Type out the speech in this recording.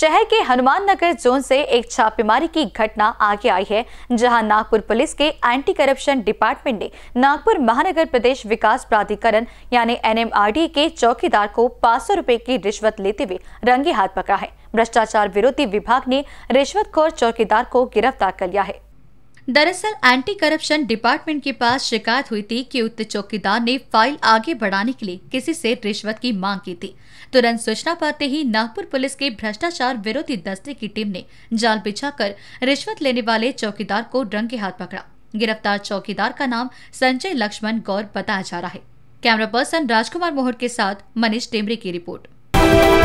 शहर के हनुमान नगर जोन से एक छापेमारी की घटना आगे आई है जहां नागपुर पुलिस के एंटी करप्शन डिपार्टमेंट ने नागपुर महानगर प्रदेश विकास प्राधिकरण यानी एनएमआरडी के चौकीदार को पाँच सौ रूपए की रिश्वत लेते हुए रंगे हाथ पकड़ा है भ्रष्टाचार विरोधी विभाग ने रिश्वतखोर चौकीदार को गिरफ्तार कर लिया है दरअसल एंटी करप्शन डिपार्टमेंट के पास शिकायत हुई थी कि उक्त चौकीदार ने फाइल आगे बढ़ाने के लिए किसी से रिश्वत की मांग की थी तुरंत सूचना पाते ही नागपुर पुलिस के भ्रष्टाचार विरोधी दस्ते की टीम ने जाल बिछाकर रिश्वत लेने वाले चौकीदार को रंगे हाथ पकड़ा गिरफ्तार चौकीदार का नाम संजय लक्ष्मण गौर बताया जा रहा है कैमरा पर्सन राजकुमार मोहर के साथ मनीष टेमरे की रिपोर्ट